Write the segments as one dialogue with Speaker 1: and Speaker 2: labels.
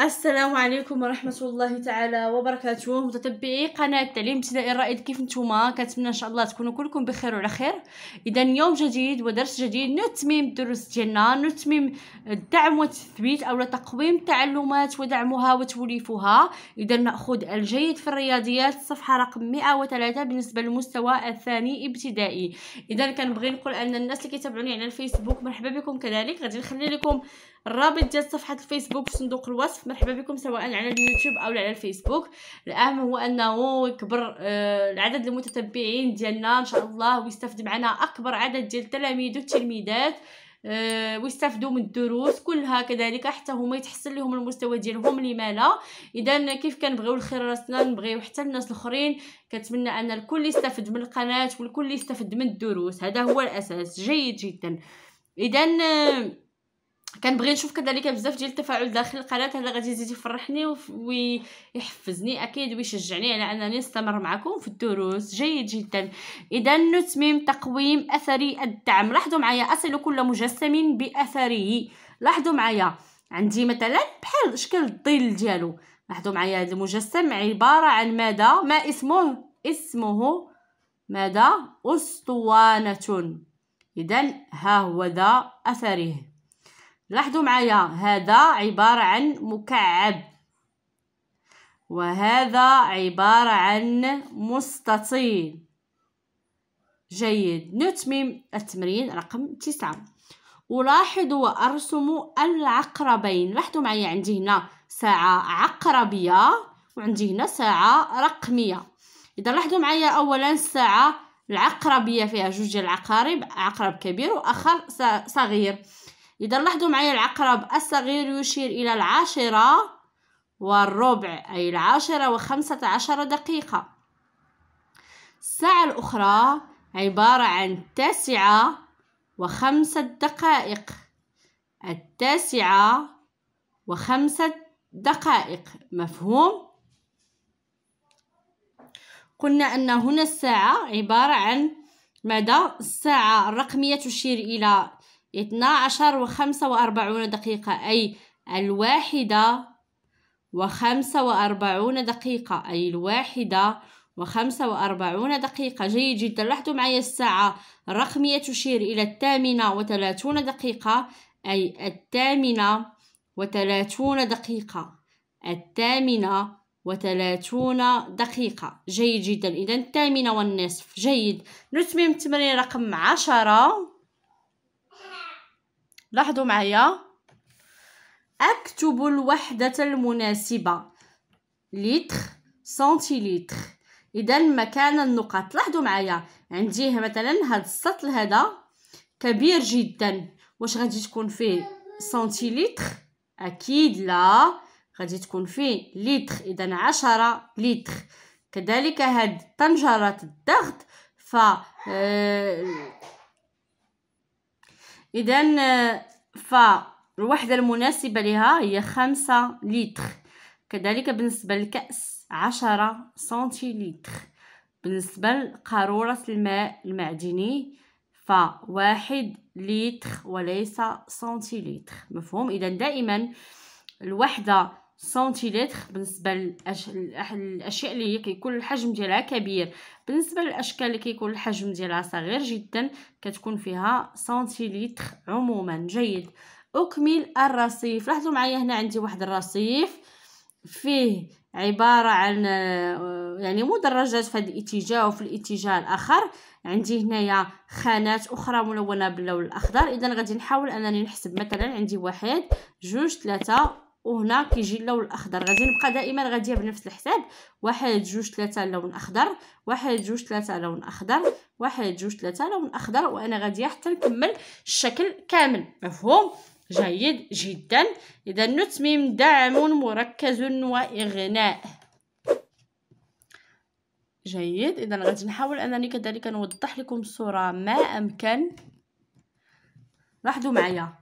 Speaker 1: السلام عليكم ورحمه الله تعالى وبركاته متتبعي قناه تعليم ابتدائي الرائد كيف نتوما كنتمنى ان شاء الله تكونوا كلكم بخير وعلى خير اذا يوم جديد ودرس جديد نتميم الدروس ديالنا نتميم الدعم والتثبيت او تقويم التعلمات ودعمها وتوليفها اذا ناخذ الجيد في الرياضيات الصفحه رقم 103 بالنسبه للمستوى الثاني ابتدائي اذا كنبغي نقول ان الناس اللي كيتابعوني على الفيسبوك مرحبا بكم كذلك غادي نخلي لكم الرابط ديال صفحه الفيسبوك في صندوق الوصف مرحبا بكم سواء على اليوتيوب او على الفيسبوك الاهم هو انه يكبر آه، العدد المتتبعين ديالنا ان شاء الله ويستافد معنا اكبر عدد ديال التلاميذ والتلميذات آه، ويستافدوا من الدروس كلها كذلك حتى هما يتحسن لهم المستوى ديالهم لما لا اذا كيف كنبغيو الخير راسنا نبغيو حتى الناس الاخرين كنتمنى ان الكل يستافد من القناه والكل يستافد من الدروس هذا هو الاساس جيد جدا اذا آه، كنبغي نشوف كذلك بزاف ديال التفاعل داخل القناه هذا غادي يزيد يفرحني ويحفزني اكيد ويشجعني على انني نستمر معكم في الدروس جيد جدا اذا نتمم تقويم اثري الدعم لاحظوا معايا اصل كل مجسم باثره لاحظوا معايا عندي مثلا بحال شكل الظل ديالو لاحظوا معايا هذا المجسم عباره عن ماذا ما اسمه اسمه ماذا اسطوانه اذا ها هو ذا اثره لاحظوا معايا هذا عبارة عن مكعب وهذا عبارة عن مستطيل جيد نتمم التمرين رقم تسعة ولاحظوا وأرسموا العقربين لاحظوا معايا عندي هنا ساعة عقربية وعندي هنا ساعة رقمية إذا لاحظوا معايا أولا الساعة العقربية فيها جوج ديال العقارب عقرب كبير وآخر صغير إذا لاحظوا معي العقرب الصغير يشير إلى العاشرة والربع أي العاشرة وخمسة عشر دقيقة الساعة الأخرى عبارة عن تسعة وخمسة دقائق التاسعة وخمسة دقائق مفهوم؟ قلنا أن هنا الساعة عبارة عن ماذا؟ الساعة الرقمية تشير إلى 12 وخمسة وأربعون دقيقة أي الواحدة وخمسة وأربعون دقيقة أي الواحدة وخمسة وأربعون دقيقة جيد جدا لاحظوا معي الساعة الرقمية تشير إلى الثامنة وثلاثون دقيقة أي الثامنة وثلاثون دقيقة الثامنة وثلاثون دقيقة جيد جدا إذا الثامنة والنصف جيد نتمم تمرين رقم عشرة لاحظوا معايا اكتب الوحده المناسبه لتر سنتيلتر اذا مكان النقاط لاحظوا معايا عندي مثلا هذا السطل هذا كبير جدا واش غادي تكون فيه سنتيلتر اكيد لا غادي تكون فيه لتر اذا عشرة لتر كذلك هاد طنجره الضغط ف آه، اذا فالوحده المناسبه لها هي خمسة لتر كذلك بالنسبه للكاس عشرة سنتيلتر بالنسبه لقاروره الماء المعدني فواحد لتر وليس سنتيلتر مفهوم اذا دائما الوحده سنتيلتر بالنسبه للأش... الاشياء اللي هي كيكون الحجم ديالها كبير بالنسبه للاشكال اللي كيكون الحجم ديالها صغير جدا كتكون فيها سنتيلتر عموما جيد اكمل الرصيف لاحظوا معايا هنا عندي واحد الرصيف فيه عباره عن يعني مدرجات في هذا الاتجاه وفي الاتجاه الاخر عندي هنايا خانات اخرى ملونه باللون الاخضر اذا غادي نحاول انني نحسب مثلا عندي واحد جوج ثلاثة وهنا كيجي اللون الاخضر غادي نبقى دائما غاديه بنفس الحساب واحد جوج ثلاثه لون اخضر واحد جوج ثلاثه لون اخضر واحد جوج ثلاثه لون اخضر وانا غاديه حتى نكمل الشكل كامل مفهوم جيد جدا اذا نتميم دعم مركز واغناء جيد اذا غادي نحاول انني كذلك نوضح لكم الصوره ما امكن لاحظوا معايا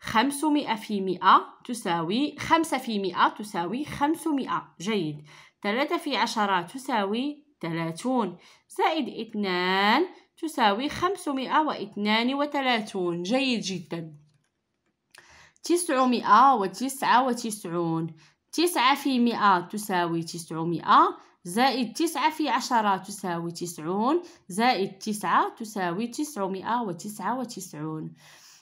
Speaker 1: خمسمائة في مئة تساوي خمسة في مئة تساوي خمسمائة جيد ثلاثة في عشرة تساوي ثلاثون زائد اثنان تساوي خمسمائة واثنان وثلاثون جيد جدا تسعمائة وتسعة وتسعون تسعة في مئة تساوي تسعمائة زائد تسعة في عشرة تساوي تسعون زائد تسعة تساوي تسعمائة وتسعة وتسعون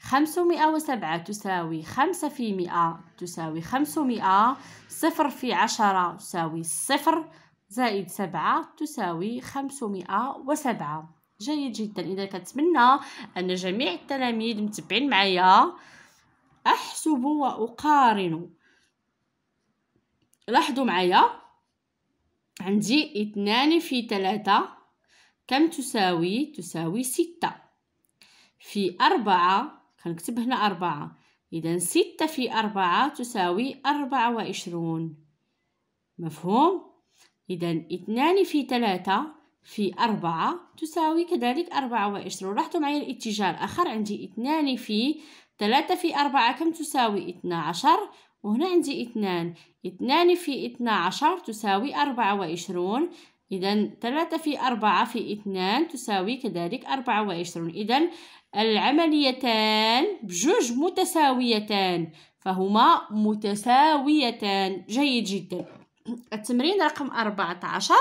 Speaker 1: خمسمائة وسبعة تساوي خمسة في مئة تساوي خمسمائة صفر في عشرة تساوي صفر زائد سبعة تساوي خمسمائة وسبعة جيد جدا إذا كنتمنى أن جميع التلاميذ متبعين معايا أحسب وأقارن لاحظوا معايا عندي اثنان في ثلاثة كم تساوي؟ تساوي ستة في أربعة كنكتب هنا أربعة إذا ستة في أربعة تساوي أربعة وعشرون مفهوم إذا اثنان في ثلاثة في أربعة تساوي كذلك أربعة وعشرون لاحظوا معي الاتجاه الآخر عندي اثنان في ثلاثة في أربعة كم تساوي اثنا عشر وهنا عندي اثنان اثنان في اثنا عشر تساوي أربعة وعشرون إذا ثلاثة في أربعة في اثنان تساوي كذلك أربعة وعشرون إذا العمليتان بجوج متساويتان فهما متساويتان جيد جدا التمرين رقم 14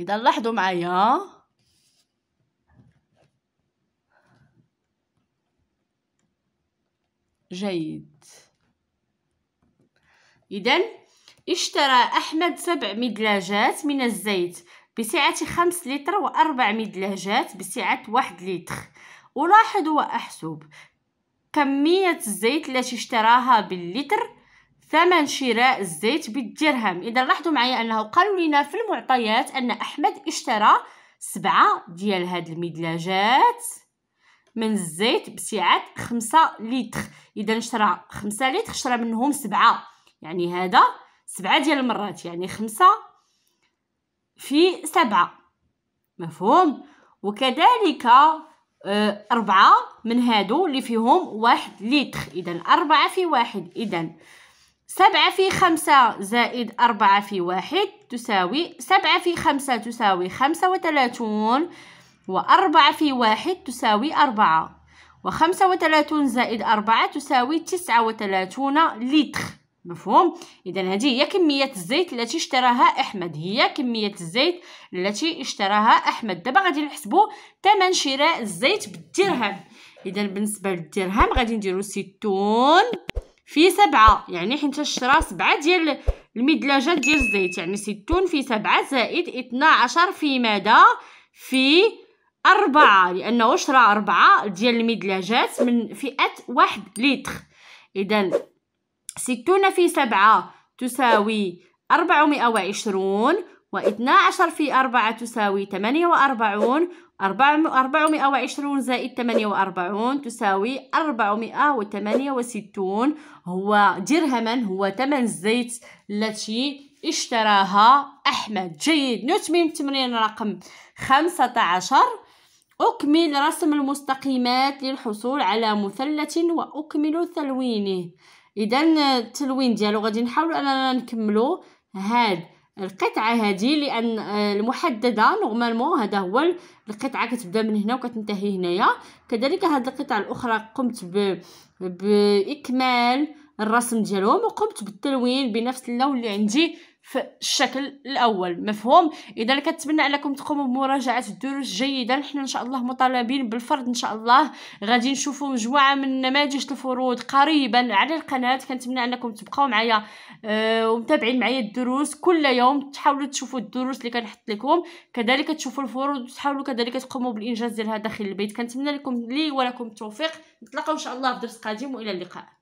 Speaker 1: إذا لاحظوا معايا جيد إذا اشترى أحمد سبع مدلاجات من الزيت بسعة خمس لتر وأربع مدلهجات بسعة واحد لتر ألاحظ وأحسب كمية الزيت التي اشتراها باللتر ثمن شراء الزيت بالدرهم إذا لاحظوا معي أنه قالوا لنا في المعطيات أن أحمد اشترى سبعة ديال هاد المدلاجات من الزيت بسعة خمسة لتر إذا اشترى خمسة لتر اشترى منهم سبعة يعني هذا سبعة ديال المرات يعني خمسة في سبعة مفهوم وكذلك آه، أربعة من هادو اللي فيهم واحد لتر إذا أربعة في واحد إذا سبعة في خمسة زائد أربعة في واحد تساوي سبعة في خمسة تساوي خمسة وثلاثون وأربعة في واحد تساوي أربعة وخمسة وثلاثون زائد أربعة تساوي تسعة وثلاثون لتر مفهوم اذا هذه هي كميه الزيت التي اشتراها احمد هي كميه الزيت التي اشتراها احمد دابا غادي نحسبوا ثمن شراء الزيت بالدرهم اذا بالنسبه للدرهم غادي نديروا 60 في سبعة يعني حيت شرا سبعة ديال المدلجة ديال الزيت يعني 60 في سبعة زائد 12 في ماذا في أربعة لأنه شرا أربعة ديال المدلجات من فئة 1 لتر إذا ستون في سبعة تساوي أربعمائة وعشرون واثنا عشر في أربعة تساوي ثمانية وأربعون أربعمائة وعشرون زائد ثمانية وأربعون تساوي أربعمائة وثمانية وستون هو درهما هو ثمن الزيت التي اشتراها أحمد جيد نتمم تمرين رقم خمسة عشر أكمل رسم المستقيمات للحصول على مثلث وأكمل تلوينه اذا آه، التلوين ديالو غادي نحاولوا اننا نكملو هاد القطعه هذه لان آه، المحدده نورمالمون هذا هو القطعه كتبدا من هنا وكتنتهي هنايا كذلك هاد القطعه الاخرى قمت ب... باكمال الرسم ديالهم وقمت بالتلوين بنفس اللون اللي عندي في الشكل الاول مفهوم اذا كنتمنى انكم تقوموا بمراجعه الدروس جيدا نحن ان شاء الله مطالبين بالفرض ان شاء الله غادي نشوفوا مجموعه من نماذج الفروض قريبا على القناه كنتمنى انكم تبقاو معايا آه ومتابعين معايا الدروس كل يوم تحاولوا تشوفوا الدروس اللي كنحط لكم كذلك تشوفوا الفروض وتحاولوا كذلك تقوموا بالانجاز ديالها داخل البيت كنتمنى لكم لي ولكم التوفيق نتلاقاو ان شاء الله في درس قادم والى اللقاء